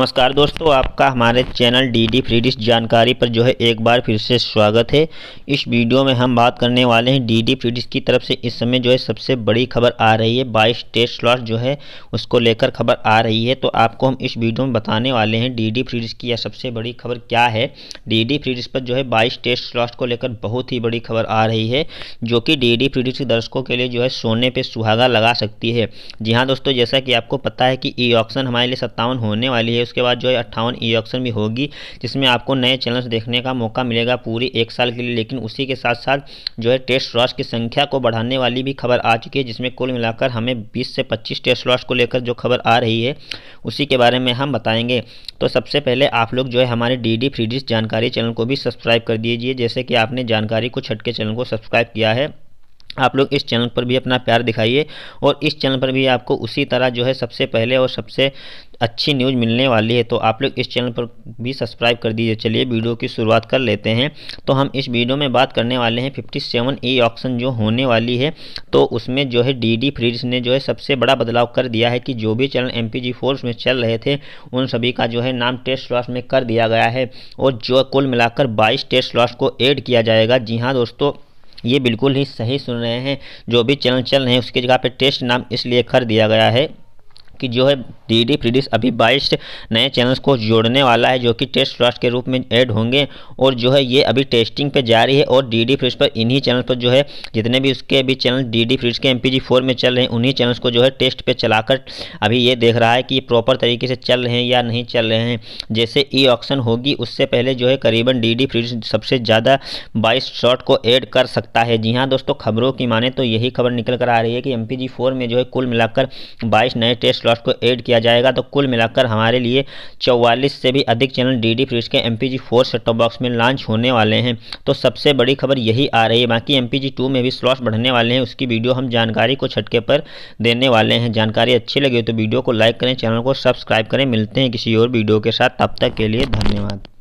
नमस्कार दोस्तों आपका हमारे चैनल डी डी फ्रीडिस जानकारी पर जो है एक बार फिर से स्वागत है इस वीडियो में हम बात करने वाले हैं डी डी फ्रीडिस की तरफ से इस समय जो है सबसे बड़ी खबर आ रही है बाईस टेस्ट स्लॉट जो है उसको लेकर खबर आ रही है तो आपको हम इस वीडियो में बताने वाले हैं डी डी फ्रीडिस की यह सबसे बड़ी खबर क्या है डी डी फ्रीडिस पर जो है बाईस टेस्ट स्लॉट को लेकर बहुत ही बड़ी खबर आ रही है जो कि डी डी के दर्शकों के लिए जो है सोने पर सुहागा लगा सकती है जी हाँ दोस्तों जैसा कि आपको पता है कि ई ऑप्शन हमारे लिए सत्तावन होने वाली है उसके बाद जो है अट्ठावन ई ऑक्शन भी होगी जिसमें आपको नए चैनल्स देखने का मौका मिलेगा पूरी एक साल के लिए लेकिन उसी के साथ साथ जो है टेस्ट लॉस की संख्या को बढ़ाने वाली भी खबर आ चुकी है जिसमें कुल मिलाकर हमें बीस से पच्चीस टेस्ट लॉस को लेकर जो खबर आ रही है उसी के बारे में हम बताएंगे तो सबसे पहले आप लोग जो है हमारे डी डी फ्री जानकारी चैनल को भी सब्सक्राइब कर दीजिए जैसे कि आपने जानकारी को छटके चैनल को सब्सक्राइब किया है आप लोग इस चैनल पर भी अपना प्यार दिखाइए और इस चैनल पर भी आपको उसी तरह जो है सबसे पहले और सबसे अच्छी न्यूज़ मिलने वाली है तो आप लोग इस चैनल पर भी सब्सक्राइब कर दीजिए चलिए वीडियो की शुरुआत कर लेते हैं तो हम इस वीडियो में बात करने वाले हैं 57 ई ऑक्शन जो होने वाली है तो उसमें जो है डी डी फ्रीज ने जो है सबसे बड़ा बदलाव कर दिया है कि जो भी चैनल एम पी फोर्स में चल रहे थे उन सभी का जो है नाम टेस्ट लॉस में कर दिया गया है और जो कुल मिलाकर बाईस टेस्ट लॉस को एड किया जाएगा जी हाँ दोस्तों ये बिल्कुल ही सही सुन रहे हैं जो भी चैनल चल रहे हैं उसकी जगह पे टेस्ट नाम इसलिए कर दिया गया है कि जो है डी डी फ्रीडिस अभी बाईस नए चैनल्स को जोड़ने वाला है जो कि टेस्ट ट्रस्ट के रूप में ऐड होंगे और जो है ये अभी टेस्टिंग पे जारी है और डी डी फ्रीज पर इन्हीं चैनल पर जो है जितने भी उसके अभी चैनल डी डी फ्रीज के एम पी जी फोर में चल रहे हैं उन्हीं चैनल्स को जो है टेस्ट पर चलाकर अभी ये देख रहा है कि प्रॉपर तरीके से चल रहे हैं या नहीं चल रहे हैं जैसे ई e ऑक्शन होगी उससे पहले जो है करीबन डी डी फ्रीज सबसे ज़्यादा बाईस शॉट को ऐड कर सकता है जी हाँ दोस्तों खबरों की माने तो यही खबर निकल कर आ रही है कि एम पी जी फोर में जो है कुल मिलाकर बाईस नए टेस्ट स्लॉट को ऐड किया जाएगा तो कुल मिलाकर हमारे लिए चौवालीस से भी अधिक चैनल डी डी फ्रिज के M P G four set box में लॉन्च होने वाले हैं तो सबसे बड़ी खबर यही आ रही है बाकी एम पी जी टू में भी स्लॉट बढ़ने वाले हैं उसकी वीडियो हम जानकारी को छटके पर देने वाले हैं जानकारी अच्छी लगी तो वीडियो को लाइक करें चैनल को सब्सक्राइब करें मिलते हैं किसी और वीडियो के साथ तब तक के लिए धन्यवाद